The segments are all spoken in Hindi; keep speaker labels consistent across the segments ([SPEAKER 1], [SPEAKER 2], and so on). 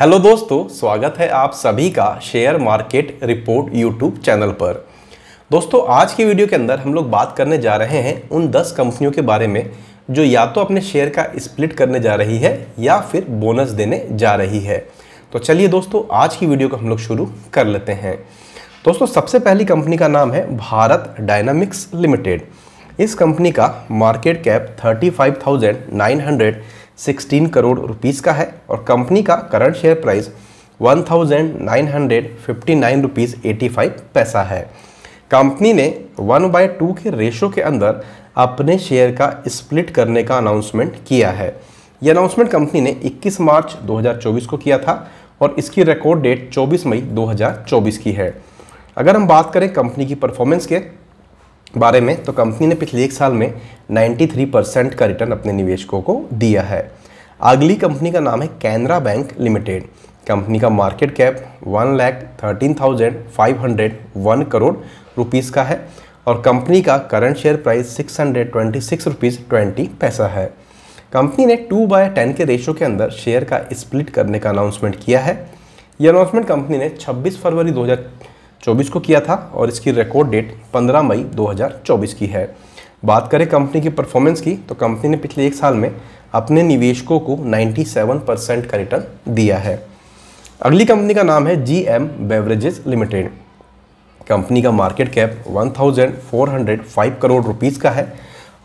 [SPEAKER 1] हेलो दोस्तों स्वागत है आप सभी का share market report YouTube channel पर दोस्तों आज की वीडियो के अंदर हम लोग बात करने जा रहे हैं उन 10 कंपनियों के बारे में जो या तो अपने शेयर का स्प्लिट करने जा रही है या फिर बोनस देने जा रही है तो चलिए दोस्तों आज की वीडियो को हम लोग शुरू कर लेते हैं दोस्तों सबसे पहली कंपनी का नाम है भारत डायनामिक्स लिमिटेड इस कंपनी का market cap thirty five thousand nine hundred 16 crore rupees का है और कंपनी का current share price one thousand nine hundred fifty nine rupees eighty five पैसा है कंपनी ने वन बाय टू के रेशो के अंदर अपने शेयर का स्प्लिट करने का अनाउंसमेंट किया है यह अनाउंसमेंट कंपनी ने 21 मार्च 2024 को किया था और इसकी रिकॉर्ड डेट 24 मई 2024 की है अगर हम बात करें कंपनी की परफॉर्मेंस के बारे में तो कंपनी ने पिछले एक साल में 93 परसेंट का रिटर्न अपने निवेशकों को दिया है अगली कंपनी का नाम है कैनरा बैंक लिमिटेड कंपनी का market cap one lakh thirteen thousand five hundred one crore rupees का है और कंपनी का current share price six hundred twenty six rupees twenty पैसा है कंपनी ने टू बाय टेन के रेशो के अंदर शेयर का स्प्लिट करने का अनाउंसमेंट किया है यह अनाउंसमेंट कंपनी ने छब्बीस फरवरी हज़ार 2024 को किया था और इसकी रिकॉर्ड डेट 15 मई 2024 की है बात करें कंपनी की परफॉर्मेंस की तो कंपनी ने पिछले एक साल में अपने निवेशकों को 97 परसेंट का रिटर्न दिया है अगली कंपनी का नाम है G M Beverages Limited company का मार्केट कैप 1405 करोड़ रुपीज़ का है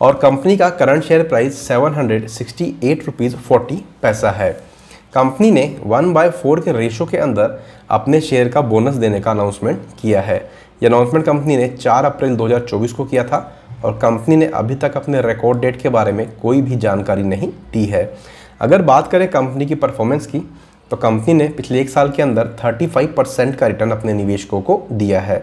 [SPEAKER 1] और कंपनी का current share price seven hundred sixty eight rupees forty पैसा है कंपनी ने वन बाय फोर के रेशो के अंदर अपने शेयर का बोनस देने का अनाउंसमेंट किया है ये अनाउंसमेंट कंपनी ने 4 अप्रैल 2024 को किया था और कंपनी ने अभी तक अपने रिकॉर्ड डेट के बारे में कोई भी जानकारी नहीं दी है अगर बात करें कंपनी की परफॉर्मेंस की तो कंपनी ने पिछले एक साल के अंदर 35 परसेंट का रिटर्न अपने निवेशकों को दिया है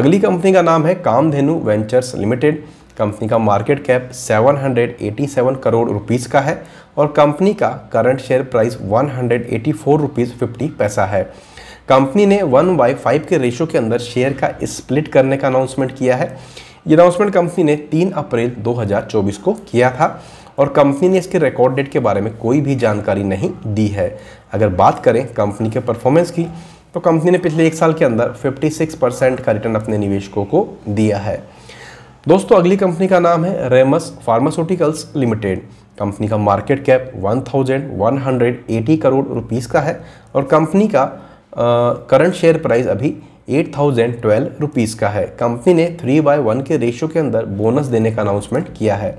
[SPEAKER 1] अगली कंपनी का नाम है कामधेनु वेंचर्स लिमिटेड कंपनी का मार्केट कैप 787 करोड़ रुपीस का है और कंपनी का current share price one hundred पैसा है कंपनी ने वन बाई फाइव के रेशो के अंदर शेयर का स्प्लिट करने का अनाउंसमेंट किया है ये अनाउंसमेंट कंपनी ने 3 अप्रैल 2024 को किया था और कंपनी ने इसके रिकॉर्ड डेट के बारे में कोई भी जानकारी नहीं दी है अगर बात करें कंपनी के परफॉर्मेंस की तो कंपनी ने पिछले एक साल के अंदर 56 परसेंट का रिटर्न अपने निवेशकों को दिया है दोस्तों अगली कंपनी का नाम है रेमस फार्मास्यूटिकल्स लिमिटेड कंपनी का मार्केट कैप 1180 करोड़ रुपीस का है और कंपनी का करंट शेयर प्राइस अभी 8012 रुपीस का है कंपनी ने थ्री बाय वन के रेशियो के अंदर बोनस देने का अनाउंसमेंट किया है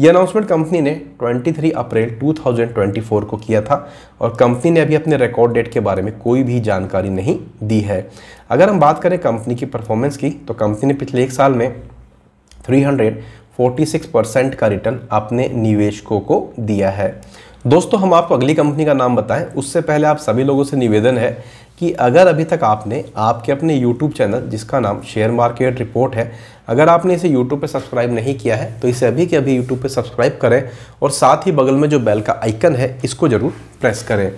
[SPEAKER 1] यह अनाउंसमेंट कंपनी ने 23 अप्रैल 2024 को किया था और कंपनी ने अभी अपने रिकॉर्ड डेट के बारे में कोई भी जानकारी नहीं दी है अगर हम बात करें कंपनी की परफॉर्मेंस की तो कंपनी ने पिछले एक साल में 346 परसेंट का रिटर्न आपने निवेशकों को दिया है दोस्तों हम आपको अगली कंपनी का नाम बताएं उससे पहले आप सभी लोगों से निवेदन है कि अगर अभी तक आपने आपके अपने YouTube चैनल जिसका नाम शेयर मार्केट रिपोर्ट है अगर आपने इसे YouTube पर सब्सक्राइब नहीं किया है तो इसे अभी के अभी YouTube पर सब्सक्राइब करें और साथ ही बगल में जो बेल का आइकन है इसको ज़रूर प्रेस करें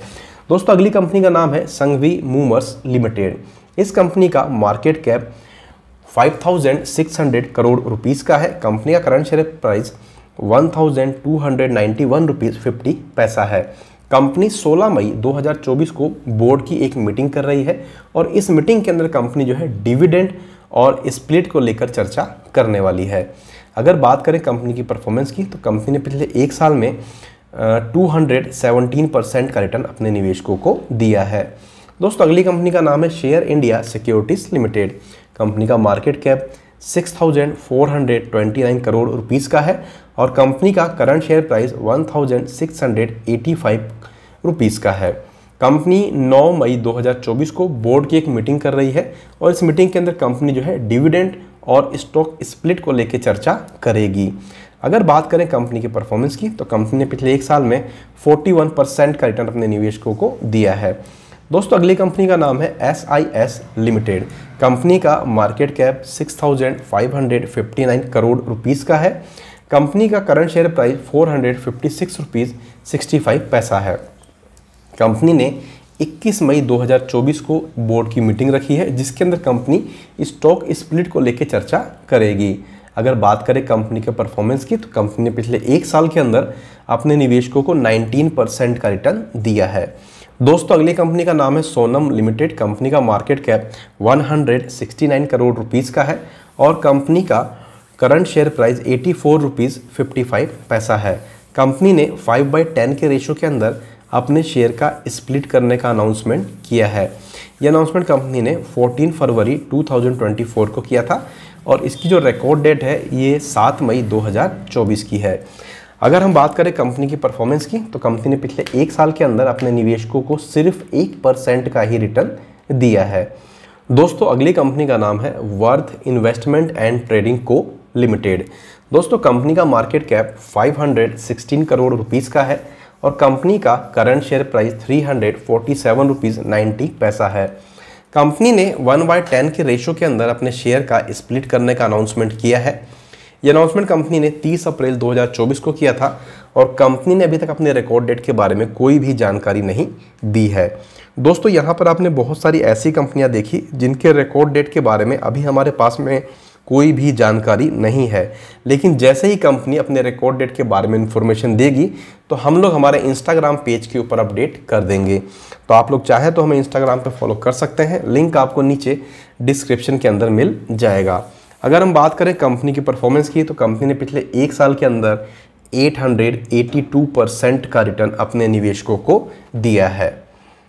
[SPEAKER 1] दोस्तों अगली कंपनी का नाम है संघवी मूमर्स लिमिटेड इस कंपनी का मार्केट कैप 5,600 करोड़ रुपीस का है कंपनी का करंट शेयर प्राइस 1,291 रुपीस 50 पैसा है कंपनी 16 मई 2024 को बोर्ड की एक मीटिंग कर रही है और इस मीटिंग के अंदर कंपनी जो है डिविडेंड और स्प्लिट को लेकर चर्चा करने वाली है अगर बात करें कंपनी की परफॉर्मेंस की तो कंपनी ने पिछले एक साल में टू हंड्रेड सेवनटीन परसेंट का रिटर्न अपने निवेशकों को दिया है दोस्तों अगली कंपनी का नाम है Share India Securities Limited company का मार्केट कैप 6,429 करोड़ रुपीस का है और कंपनी का करंट शेयर प्राइस 1,685 रुपीस का है कंपनी 9 मई 2024 को बोर्ड की एक मीटिंग कर रही है और इस मीटिंग के अंदर कंपनी जो है डिविडेंड और स्टॉक स्प्लिट को लेकर चर्चा करेगी अगर बात करें कंपनी के परफॉर्मेंस की तो कंपनी ने पिछले एक साल में 41 परसेंट का रिटर्न अपने निवेशकों को दिया है दोस्तों अगली कंपनी का नाम है S I S Limited company का मार्केट कैप 6,559 करोड़ रुपीस का है कंपनी का current share price four hundred fifty six rupees sixty five पैसा है कंपनी ने 21 मई 2024 को बोर्ड की मीटिंग रखी है जिसके अंदर कंपनी स्टॉक स्प्लिट को लेकर चर्चा करेगी अगर बात करें कंपनी के परफॉर्मेंस की तो कंपनी ने पिछले एक साल के अंदर अपने निवेशकों को 19 परसेंट का रिटर्न दिया है दोस्तों अगली कंपनी का नाम है सोनम लिमिटेड कंपनी का मार्केट कैप 169 करोड़ रुपीज़ का है और कंपनी का current share price eighty four rupees fifty five पैसा है कंपनी ने फाइव बाई टेन के रेशो के अंदर अपने शेयर का स्प्लिट करने का अनाउंसमेंट किया है यह अनाउंसमेंट कंपनी ने 14 फरवरी 2024 को किया था और इसकी जो रिकॉर्ड डेट है ये 7 मई 2024 की है अगर हम बात करें कंपनी की परफॉर्मेंस की तो कंपनी ने पिछले एक साल के अंदर अपने निवेशकों को सिर्फ एक परसेंट का ही रिटर्न दिया है दोस्तों अगली कंपनी का नाम है worth investment and trading co limited दोस्तों कंपनी का मार्केट कैप 516 करोड़ रुपीस का है और कंपनी का current share price three hundred forty seven rupees ninety पैसा है कंपनी ने वन बाय टेन के रेशो के अंदर अपने शेयर का स्प्लिट करने का अनाउंसमेंट किया है ये अनाउंसमेंट कंपनी ने 30 अप्रैल 2024 को किया था और कंपनी ने अभी तक अपने रिकॉर्ड डेट के बारे में कोई भी जानकारी नहीं दी है दोस्तों यहाँ पर आपने बहुत सारी ऐसी कंपनियाँ देखी जिनके रिकॉर्ड डेट के बारे में अभी हमारे पास में कोई भी जानकारी नहीं है लेकिन जैसे ही कंपनी अपने रिकॉर्ड डेट के बारे में इन्फॉर्मेशन देगी तो हम लोग हमारे इंस्टाग्राम पेज के ऊपर अपडेट कर देंगे तो आप लोग चाहे तो हमें इंस्टाग्राम पर फॉलो कर सकते हैं लिंक आपको नीचे डिस्क्रिप्शन के अंदर मिल जाएगा अगर हम बात करें कंपनी की परफॉर्मेंस की तो कंपनी ने पिछले एक साल के अंदर 882 परसेंट का रिटर्न अपने निवेशकों को दिया है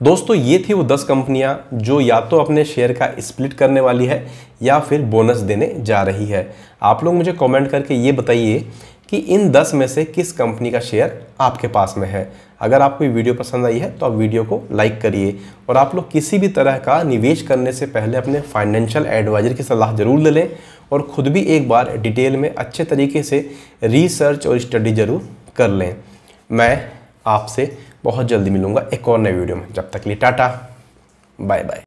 [SPEAKER 1] दोस्तों ये थी वो 10 कंपनियां जो या तो अपने शेयर का स्प्लिट करने वाली है या फिर बोनस देने जा रही है आप लोग मुझे कमेंट करके ये बताइए कि इन दस में से किस कंपनी का शेयर आपके पास में है अगर आपको ये वीडियो पसंद आई है तो आप वीडियो को लाइक करिए और आप लोग किसी भी तरह का निवेश करने से पहले अपने फाइनेंशियल एडवाइज़र की सलाह ज़रूर ले लें और ख़ुद भी एक बार डिटेल में अच्छे तरीके से रिसर्च और स्टडी ज़रूर कर लें मैं आपसे बहुत जल्दी मिलूँगा एक और नए वीडियो में जब तक लिए टाटा बाय बाय